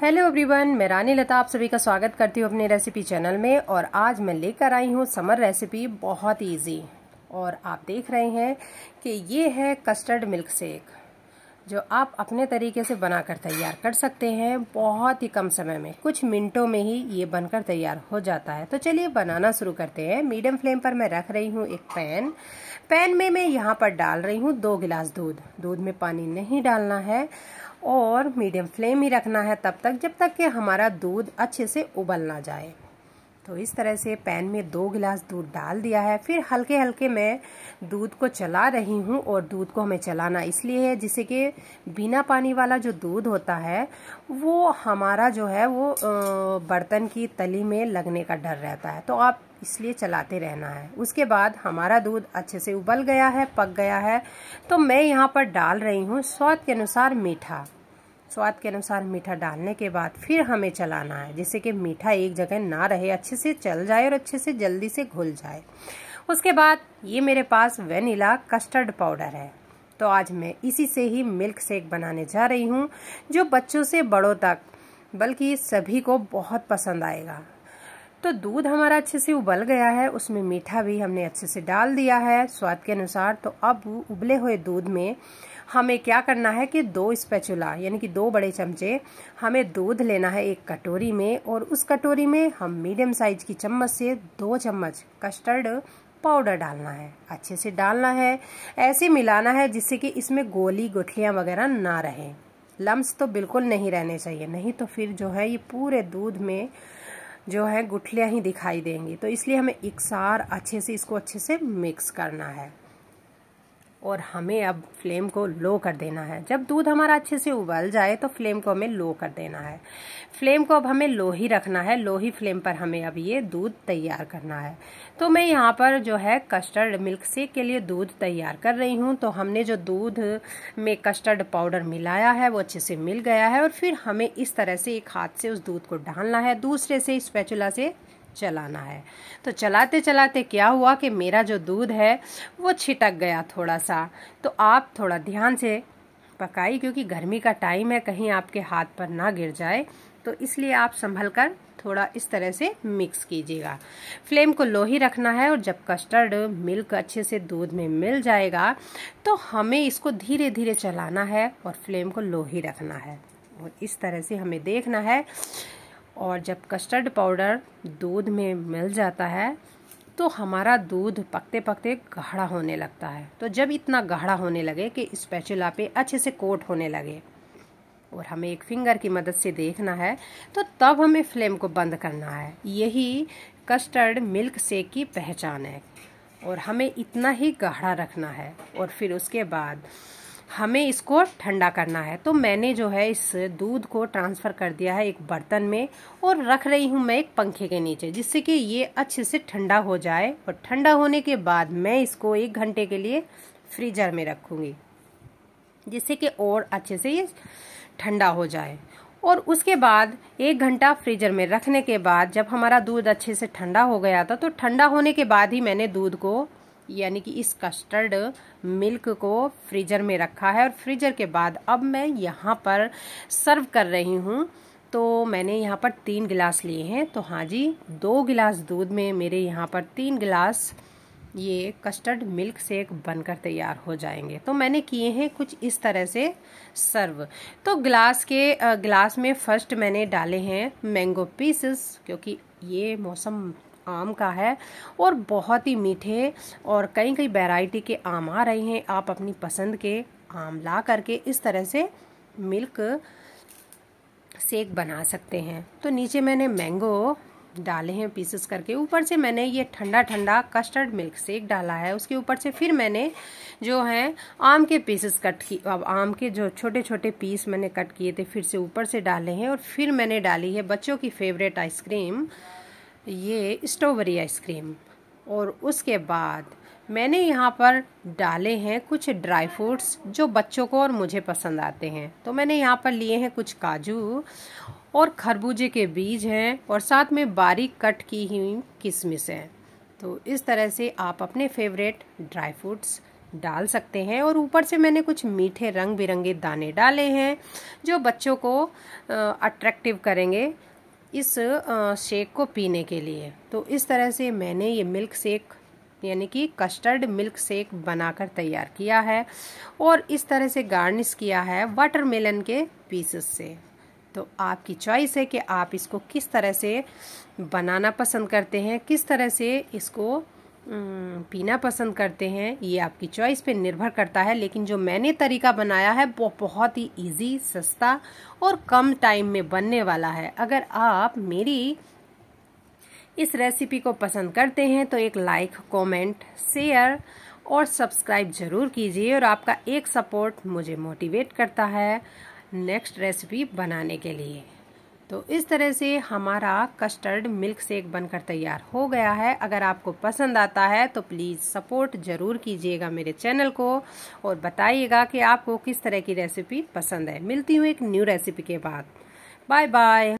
hello everyone मैं रानी लता आप सभी का स्वागत करती हूँ अपने रेसिपी चैनल में और आज मैं लेकर आई हूँ समर रेसिपी बहुत इजी और आप देख रहे हैं कि ये है कस्टर्ड मिल्क शेक जो आप अपने तरीके से बनाकर तैयार कर सकते हैं बहुत ही कम समय में कुछ मिनटों में ही ये बनकर तैयार हो जाता है तो चलिए बनाना शुरू करते हैं मीडियम फ्लेम पर मैं रख रही हूँ एक पैन पैन में मैं यहाँ पर डाल रही हूँ दो गिलास दूध दूध में पानी नहीं डालना है और मीडियम फ्लेम ही रखना है तब तक जब तक कि हमारा दूध अच्छे से उबल ना जाए तो इस तरह से पैन में दो गिलास दूध डाल दिया है फिर हल्के हल्के मैं दूध को चला रही हूँ और दूध को हमें चलाना इसलिए है जिससे कि बिना पानी वाला जो दूध होता है वो हमारा जो है वो बर्तन की तली में लगने का डर रहता है तो आप इसलिए चलाते रहना है उसके बाद हमारा दूध अच्छे से उबल गया है पक गया है तो मैं यहाँ पर डाल रही हूँ स्वाद के अनुसार मीठा स्वाद के अनुसार मीठा डालने के बाद फिर हमें चलाना है जिससे कि मीठा एक जगह ना रहे अच्छे से चल जाए और अच्छे से जल्दी से घुल जाए उसके बाद ये मेरे पास वेनिला कस्टर्ड पाउडर है तो आज मैं इसी से ही मिल्क शेक बनाने जा रही हूँ जो बच्चों से बड़ों तक बल्कि सभी को बहुत पसंद आएगा तो दूध हमारा अच्छे से उबल गया है उसमें मीठा भी हमने अच्छे से डाल दिया है स्वाद के अनुसार तो अब उबले हुए दूध में हमें क्या करना है कि दो स्पैचुला यानी कि दो बड़े चमचे हमें दूध लेना है एक कटोरी में और उस कटोरी में हम मीडियम साइज की चम्मच से दो चम्मच कस्टर्ड पाउडर डालना है अच्छे से डालना है ऐसे मिलाना है जिससे कि इसमें गोली गुठलियाँ वगैरह ना रहें लम्स तो बिल्कुल नहीं रहने चाहिए नहीं तो फिर जो है ये पूरे दूध में जो है गुठलियाँ ही दिखाई देंगी तो इसलिए हमें एक सार अच्छे से इसको अच्छे से मिक्स करना है और हमें अब फ्लेम को लो कर देना है जब दूध हमारा अच्छे से उबल जाए तो फ्लेम को हमें लो कर देना है फ्लेम को अब हमें लो ही रखना है लो ही फ्लेम पर हमें अब ये दूध तैयार करना है तो मैं यहाँ पर जो है कस्टर्ड मिल्क शेक के लिए दूध तैयार कर रही हूँ तो हमने जो दूध में कस्टर्ड पाउडर मिलाया है वो अच्छे से मिल गया है और फिर हमें इस तरह से एक हाथ से उस दूध को डालना है दूसरे से स्पैचुला से चलाना है तो चलाते चलाते क्या हुआ कि मेरा जो दूध है वो छिटक गया थोड़ा सा तो आप थोड़ा ध्यान से पकाई क्योंकि गर्मी का टाइम है कहीं आपके हाथ पर ना गिर जाए तो इसलिए आप संभल कर थोड़ा इस तरह से मिक्स कीजिएगा फ्लेम को लो ही रखना है और जब कस्टर्ड मिल्क अच्छे से दूध में मिल जाएगा तो हमें इसको धीरे धीरे चलाना है और फ्लेम को लो ही रखना है और इस तरह से हमें देखना है और जब कस्टर्ड पाउडर दूध में मिल जाता है तो हमारा दूध पकते पकते गाढ़ा होने लगता है तो जब इतना गाढ़ा होने लगे कि स्पैचुला पे अच्छे से कोट होने लगे और हमें एक फिंगर की मदद से देखना है तो तब हमें फ्लेम को बंद करना है यही कस्टर्ड मिल्क शेक की पहचान है और हमें इतना ही गाढ़ा रखना है और फिर उसके बाद हमें इसको ठंडा करना है तो मैंने जो है इस दूध को ट्रांसफ़र कर दिया है एक बर्तन में और रख रही हूँ मैं एक पंखे के नीचे जिससे कि ये अच्छे से ठंडा हो जाए और ठंडा होने के बाद मैं इसको एक घंटे के लिए फ्रीजर में रखूँगी जिससे कि और अच्छे से ये ठंडा हो जाए और उसके बाद एक घंटा फ्रीजर में रखने के बाद जब हमारा दूध अच्छे से ठंडा हो गया था तो ठंडा होने के बाद ही मैंने दूध को यानी कि इस कस्टर्ड मिल्क को फ्रीजर में रखा है और फ्रीजर के बाद अब मैं यहाँ पर सर्व कर रही हूँ तो मैंने यहाँ पर तीन गिलास लिए हैं तो हाँ जी दो गिलास दूध में मेरे यहाँ पर तीन गिलास ये कस्टर्ड मिल्क शेक बनकर तैयार हो जाएंगे तो मैंने किए हैं कुछ इस तरह से सर्व तो गिलास के गिलास में फर्स्ट मैंने डाले हैं मैंगो पीसेस क्योंकि ये मौसम आम का है और बहुत ही मीठे और कई कई वैरायटी के आम आ रहे हैं आप अपनी पसंद के आम ला करके इस तरह से मिल्क सेक बना सकते हैं तो नीचे मैंने मैंगो डाले हैं पीसेस करके ऊपर से मैंने ये ठंडा ठंडा कस्टर्ड मिल्क शेक डाला है उसके ऊपर से फिर मैंने जो है आम के पीसेस कट किए अब आम के जो छोटे छोटे पीस मैंने कट किए थे फिर से ऊपर से डाले हैं और फिर मैंने डाली है बच्चों की फेवरेट आइसक्रीम ये स्ट्रॉबेरी आइसक्रीम और उसके बाद मैंने यहाँ पर डाले हैं कुछ ड्राई फ्रूट्स जो बच्चों को और मुझे पसंद आते हैं तो मैंने यहाँ पर लिए हैं कुछ काजू और खरबूजे के बीज हैं और साथ में बारीक कट की हुई किशमिश हैं तो इस तरह से आप अपने फेवरेट ड्राई फ्रूट्स डाल सकते हैं और ऊपर से मैंने कुछ मीठे रंग बिरंगे दाने डाले हैं जो बच्चों को अट्रैक्टिव करेंगे इस शेक को पीने के लिए तो इस तरह से मैंने ये मिल्क शेक यानी कि कस्टर्ड मिल्क शेक बनाकर तैयार किया है और इस तरह से गार्निश किया है वाटरमेलन के पीसेस से तो आपकी चॉइस है कि आप इसको किस तरह से बनाना पसंद करते हैं किस तरह से इसको हम्म, पीना पसंद करते हैं ये आपकी चॉइस पे निर्भर करता है लेकिन जो मैंने तरीका बनाया है वो बहुत ही इजी सस्ता और कम टाइम में बनने वाला है अगर आप मेरी इस रेसिपी को पसंद करते हैं तो एक लाइक कमेंट, शेयर और सब्सक्राइब ज़रूर कीजिए और आपका एक सपोर्ट मुझे मोटिवेट करता है नेक्स्ट रेसिपी बनाने के लिए तो इस तरह से हमारा कस्टर्ड मिल्क शेक बनकर तैयार हो गया है अगर आपको पसंद आता है तो प्लीज़ सपोर्ट ज़रूर कीजिएगा मेरे चैनल को और बताइएगा कि आपको किस तरह की रेसिपी पसंद है मिलती हूँ एक न्यू रेसिपी के बाद बाय बाय